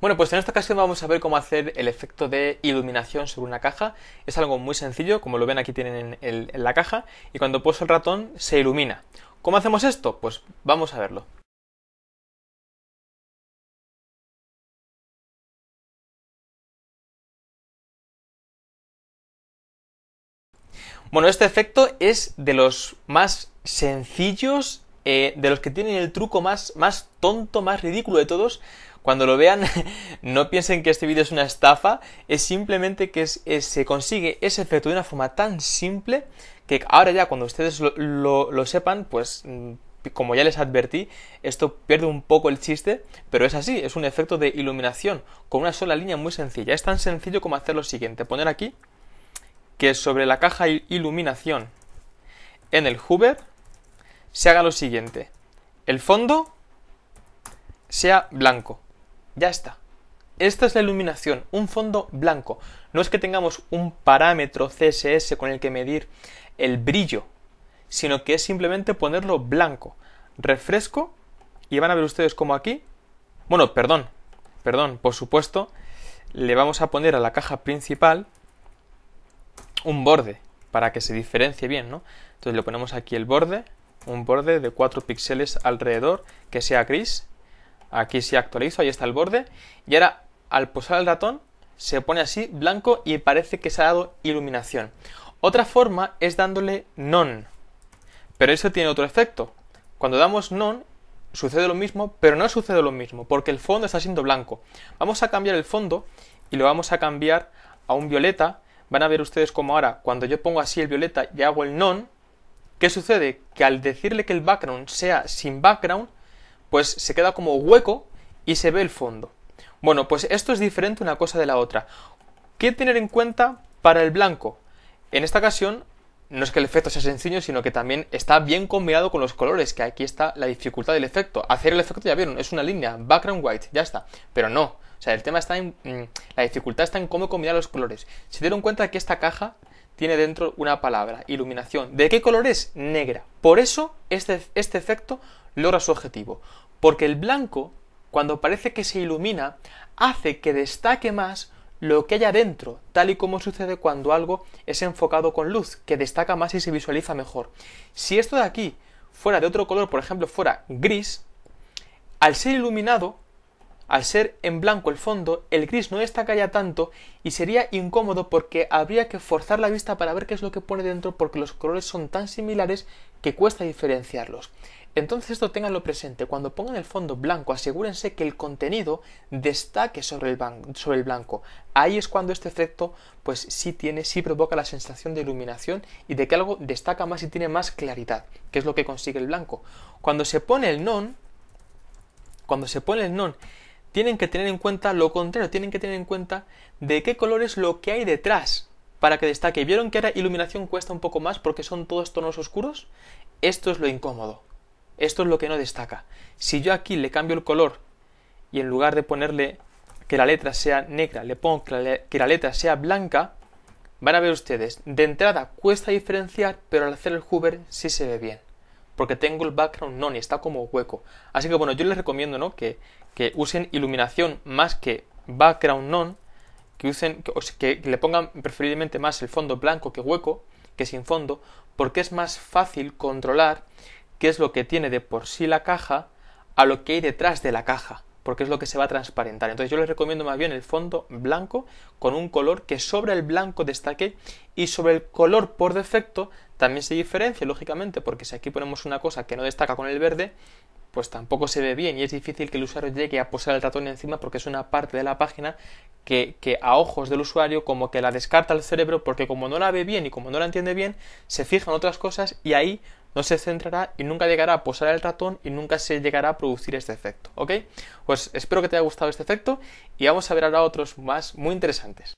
Bueno, pues en esta ocasión vamos a ver cómo hacer el efecto de iluminación sobre una caja. Es algo muy sencillo, como lo ven aquí tienen en, la caja, y cuando puso el ratón se ilumina. ¿Cómo hacemos esto? Pues vamos a verlo. Bueno, este efecto es de los más sencillos eh, de los que tienen el truco más, más tonto, más ridículo de todos. Cuando lo vean, no piensen que este vídeo es una estafa, es simplemente que eh, se consigue ese efecto de una forma tan simple que ahora ya cuando ustedes lo, lo, sepan, pues mm, como ya les advertí, esto pierde un poco el chiste, pero es así, es un efecto de iluminación con una sola línea muy sencilla. Es tan sencillo como hacer lo siguiente, poner aquí que sobre la caja iluminación en el Huber, se haga lo siguiente. El fondo sea blanco. Ya está. Esta es la iluminación, un fondo blanco. No es que tengamos un parámetro CSS con el que medir el brillo, sino que es simplemente ponerlo blanco. Refresco y van a ver ustedes como aquí. Bueno, perdón, perdón, por supuesto, le vamos a poner a la caja principal un borde para que se diferencie bien, ¿no? Entonces le ponemos aquí el borde un borde de 4 píxeles alrededor que sea gris. Aquí se actualizo, ahí está el borde. Y ahora al posar el ratón se pone así blanco y parece que se ha dado iluminación. Otra forma es dándole non. Pero eso tiene otro efecto. Cuando damos non sucede lo mismo, pero no sucede lo mismo porque el fondo está siendo blanco. Vamos a cambiar el fondo y lo vamos a cambiar a un violeta. Van a ver ustedes cómo ahora, cuando yo pongo así el violeta y hago el non, ¿Qué sucede? Que al decirle que el background sea sin background, pues se queda como hueco y se ve el fondo. Bueno, pues esto es diferente una cosa de la otra. ¿Qué tener en cuenta para el blanco? En esta ocasión, no es que el efecto sea sencillo, sino que también está bien combinado con los colores, que aquí está la dificultad del efecto. Hacer el efecto, ya vieron, es una línea, background white, ya está. Pero no, o sea, el tema está en... Mm, la dificultad está en cómo combinar los colores. Se dieron cuenta que esta caja tiene dentro una palabra, iluminación. ¿De qué color es? Negra. Por eso este, este efecto logra su objetivo. Porque el blanco, cuando parece que se ilumina, hace que destaque más lo que hay adentro, tal y como sucede cuando algo es enfocado con luz, que destaca más y se visualiza mejor. Si esto de aquí fuera de otro color, por ejemplo, fuera gris, al ser iluminado, al ser en blanco el fondo, el gris no destaca ya tanto y sería incómodo porque habría que forzar la vista para ver qué es lo que pone dentro porque los colores son tan similares que cuesta diferenciarlos. Entonces esto tenganlo presente, cuando pongan el fondo blanco asegúrense que el contenido destaque sobre el, blanco. Ahí es cuando este efecto pues sí tiene, sí provoca la sensación de iluminación y de que algo destaca más y tiene más claridad, que es lo que consigue el blanco. Cuando se pone el non, cuando se pone el non tienen que tener en cuenta lo contrario, tienen que tener en cuenta de qué color es lo que hay detrás para que destaque. ¿Vieron que ahora iluminación cuesta un poco más porque son todos tonos oscuros? Esto es lo incómodo, esto es lo que no destaca. Si yo aquí le cambio el color y en lugar de ponerle que la letra sea negra, le pongo que la letra sea blanca, van a ver ustedes, de entrada cuesta diferenciar, pero al hacer el hover sí se ve bien porque tengo el background non y está como hueco. Así que bueno, yo les recomiendo ¿no? que, usen iluminación más que background non, que, usen, que le pongan preferiblemente más el fondo blanco que hueco, que sin fondo, porque es más fácil controlar qué es lo que tiene de por sí la caja a lo que hay detrás de la caja porque es lo que se va a transparentar. Entonces yo les recomiendo más bien el fondo blanco con un color que sobre el blanco destaque y sobre el color por defecto también se diferencia, lógicamente, porque si aquí ponemos una cosa que no destaca con el verde, pues tampoco se ve bien y es difícil que el usuario llegue a posar el ratón encima porque es una parte de la página que, que, a ojos del usuario como que la descarta el cerebro porque como no la ve bien y como no la entiende bien, se fijan otras cosas y ahí no se centrará y nunca llegará a posar el ratón y nunca se llegará a producir este efecto. ¿Ok? Pues espero que te haya gustado este efecto y vamos a ver ahora otros más muy interesantes.